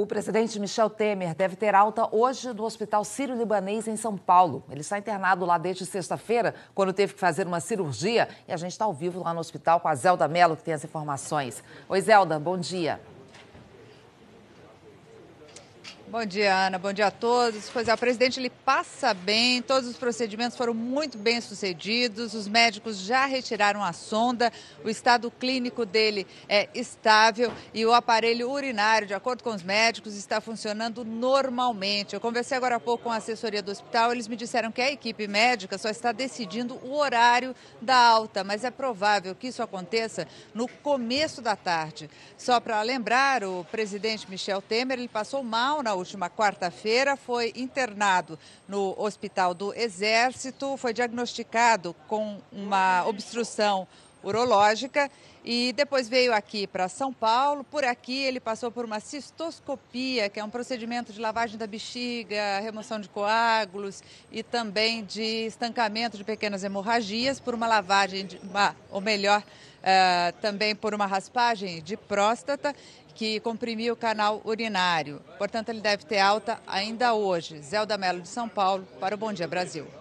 O presidente Michel Temer deve ter alta hoje do Hospital Sírio-Libanês em São Paulo. Ele está internado lá desde sexta-feira, quando teve que fazer uma cirurgia. E a gente está ao vivo lá no hospital com a Zelda Mello, que tem as informações. Oi, Zelda, bom dia. Bom dia, Ana. Bom dia a todos. Pois é, o presidente ele passa bem, todos os procedimentos foram muito bem sucedidos, os médicos já retiraram a sonda, o estado clínico dele é estável e o aparelho urinário, de acordo com os médicos, está funcionando normalmente. Eu conversei agora há pouco com a assessoria do hospital, eles me disseram que a equipe médica só está decidindo o horário da alta, mas é provável que isso aconteça no começo da tarde. Só para lembrar, o presidente Michel Temer ele passou mal na última quarta-feira, foi internado no Hospital do Exército, foi diagnosticado com uma obstrução urológica e depois veio aqui para São Paulo. Por aqui ele passou por uma cistoscopia, que é um procedimento de lavagem da bexiga, remoção de coágulos e também de estancamento de pequenas hemorragias por uma lavagem, de, uma, ou melhor, eh, também por uma raspagem de próstata que comprimiu o canal urinário. Portanto, ele deve ter alta ainda hoje. Zelda Mello de São Paulo, para o Bom Dia Brasil.